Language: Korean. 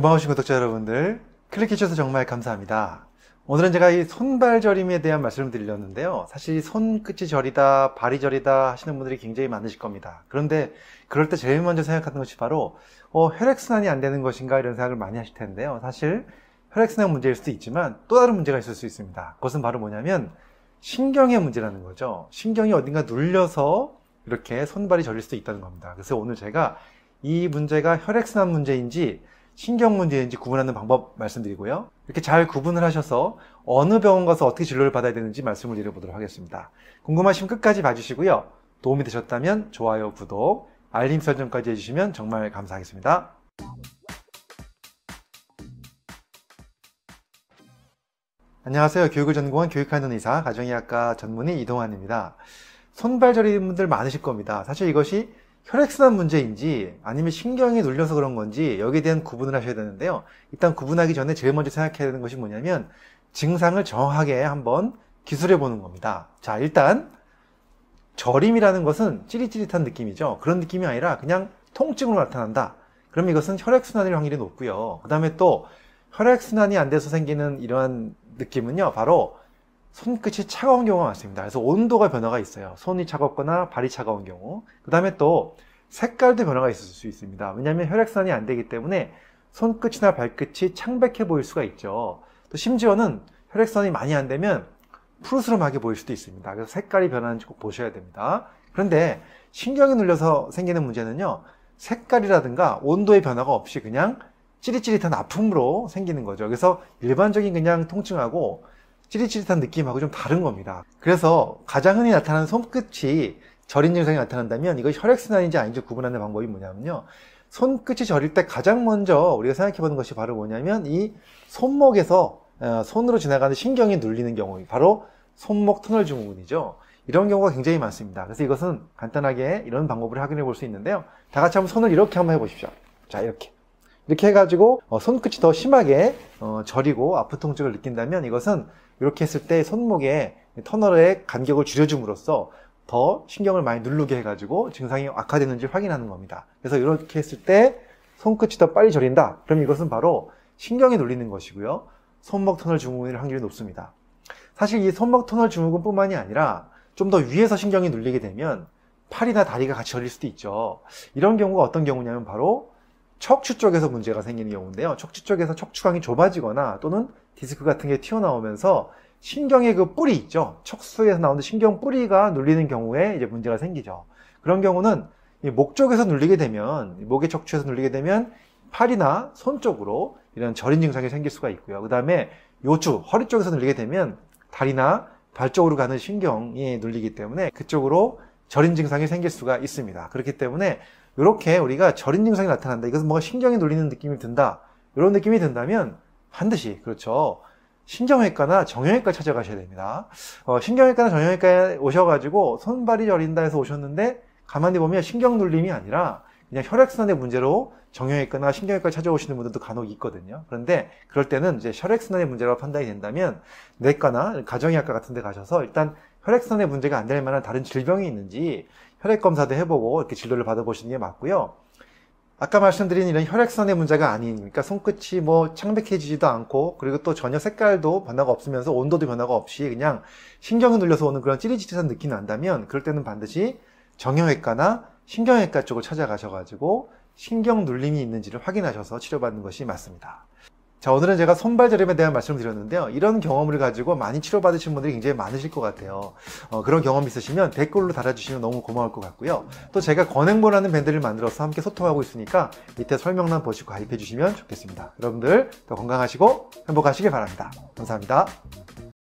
고마우신 구독자 여러분들 클릭해주셔서 정말 감사합니다. 오늘은 제가 이 손발 저림에 대한 말씀을 드렸는데요. 사실 손끝이 저리다, 발이 저리다 하시는 분들이 굉장히 많으실 겁니다. 그런데 그럴 때 제일 먼저 생각하는 것이 바로 어, 혈액순환이 안 되는 것인가 이런 생각을 많이 하실 텐데요. 사실 혈액순환 문제일 수도 있지만 또 다른 문제가 있을 수 있습니다. 그것은 바로 뭐냐면 신경의 문제라는 거죠. 신경이 어딘가 눌려서 이렇게 손발이 저릴 수도 있다는 겁니다. 그래서 오늘 제가 이 문제가 혈액순환 문제인지 신경 문제인지 구분하는 방법 말씀드리고요. 이렇게 잘 구분을 하셔서 어느 병원 가서 어떻게 진료를 받아야 되는지 말씀을 드려보도록 하겠습니다. 궁금하시면 끝까지 봐주시고요. 도움이 되셨다면 좋아요, 구독, 알림 설정까지 해주시면 정말 감사하겠습니다. 안녕하세요. 교육을 전공한 교육하는 의사, 가정의학과 전문의 이동환입니다. 손발저리는 분들 많으실 겁니다. 사실 이것이 혈액순환 문제인지 아니면 신경이 눌려서 그런 건지 여기에 대한 구분을 하셔야 되는데요. 일단 구분하기 전에 제일 먼저 생각해야 되는 것이 뭐냐면 증상을 정확하게 한번 기술해 보는 겁니다. 자, 일단 저림이라는 것은 찌릿찌릿한 느낌이죠. 그런 느낌이 아니라 그냥 통증으로 나타난다. 그럼 이것은 혈액순환일 확률이 높고요. 그 다음에 또 혈액순환이 안 돼서 생기는 이러한 느낌은요. 바로 손끝이 차가운 경우가 많습니다. 그래서 온도가 변화가 있어요. 손이 차갑거나 발이 차가운 경우. 그 다음에 또 색깔도 변화가 있을 수 있습니다. 왜냐하면 혈액순환이 안 되기 때문에 손끝이나 발끝이 창백해 보일 수가 있죠. 또 심지어는 혈액순환이 많이 안 되면 푸르스름하게 보일 수도 있습니다. 그래서 색깔이 변하는지 꼭 보셔야 됩니다. 그런데 신경이 눌려서 생기는 문제는요. 색깔이라든가 온도의 변화가 없이 그냥 찌릿찌릿한 아픔으로 생기는 거죠. 그래서 일반적인 그냥 통증하고 찌릿찌릿한 느낌하고 좀 다른 겁니다. 그래서 가장 흔히 나타나는 손끝이 절인 증상이 나타난다면 이거 혈액순환인지 아닌지 구분하는 방법이 뭐냐면요. 손끝이 절일 때 가장 먼저 우리가 생각해보는 것이 바로 뭐냐면 이 손목에서 어, 손으로 지나가는 신경이 눌리는 경우 바로 손목 터널 증후군이죠. 이런 경우가 굉장히 많습니다. 그래서 이것은 간단하게 이런 방법을 확인해 볼 수 있는데요. 다 같이 한번 손을 이렇게 한번 해보십시오. 자, 이렇게. 이렇게 해가지고 어, 손끝이 더 심하게 어, 저리고 아픈 통증을 느낀다면 이것은 이렇게 했을 때 손목에 터널의 간격을 줄여줌으로써 더 신경을 많이 누르게 해가지고 증상이 악화되는지 확인하는 겁니다. 그래서 이렇게 했을 때 손끝이 더 빨리 저린다. 그럼 이것은 바로 신경이 눌리는 것이고요. 손목 터널 증후군일 확률이 높습니다. 사실 이 손목 터널 증후군뿐만이 아니라 좀 더 위에서 신경이 눌리게 되면 팔이나 다리가 같이 저릴 수도 있죠. 이런 경우가 어떤 경우냐면 바로 척추 쪽에서 문제가 생기는 경우인데요. 척추 쪽에서 척추강이 좁아지거나 또는 디스크 같은 게 튀어나오면서 신경의 그 뿌리 있죠. 척수에서 나오는 신경 뿌리가 눌리는 경우에 이제 문제가 생기죠. 그런 경우는 목 쪽에서 눌리게 되면 목의 척추에서 눌리게 되면 팔이나 손 쪽으로 이런 저린 증상이 생길 수가 있고요. 그 다음에 요추 허리 쪽에서 눌리게 되면 다리나 발 쪽으로 가는 신경이 눌리기 때문에 그쪽으로 저린 증상이 생길 수가 있습니다. 그렇기 때문에 이렇게 우리가 절인 증상이 나타난다. 이것은 뭔가 신경이 눌리는 느낌이 든다. 이런 느낌이 든다면 반드시 그렇죠. 신경외과나 정형외과 찾아가셔야 됩니다. 어, 신경외과나 정형외과에 오셔가지고 손발이 저린다 해서 오셨는데 가만히 보면 신경 눌림이 아니라 그냥 혈액순환의 문제로 정형외과나 신경외과 찾아오시는 분들도 간혹 있거든요. 그런데 그럴 때는 이제 혈액순환의 문제라고 판단이 된다면 내과나 가정의학과 같은 데 가셔서 일단 혈액선에 문제가 안 될 만한 다른 질병이 있는지 혈액검사도 해보고 이렇게 진료를 받아보시는 게 맞고요. 아까 말씀드린 이런 혈액선의 문제가 아니니까 손끝이 뭐 창백해지지도 않고 그리고 또 전혀 색깔도 변화가 없으면서 온도도 변화가 없이 그냥 신경이 눌려서 오는 그런 찌릿찌릿한 느낌이 난다면 그럴 때는 반드시 정형외과나 신경외과 쪽을 찾아가셔가지고 신경 눌림이 있는지를 확인하셔서 치료받는 것이 맞습니다. 자, 오늘은 제가 선발 저렴에 대한 말씀을 드렸는데요. 이런 경험을 가지고 많이 치료받으신 분들이 굉장히 많으실 것 같아요. 어, 그런 경험 있으시면 댓글로 달아주시면 너무 고마울 것 같고요. 또 제가 권행보라는 밴드를 만들어서 함께 소통하고 있으니까 밑에 설명란 보시고 가입해 주시면 좋겠습니다. 여러분들 더 건강하시고 행복하시길 바랍니다. 감사합니다.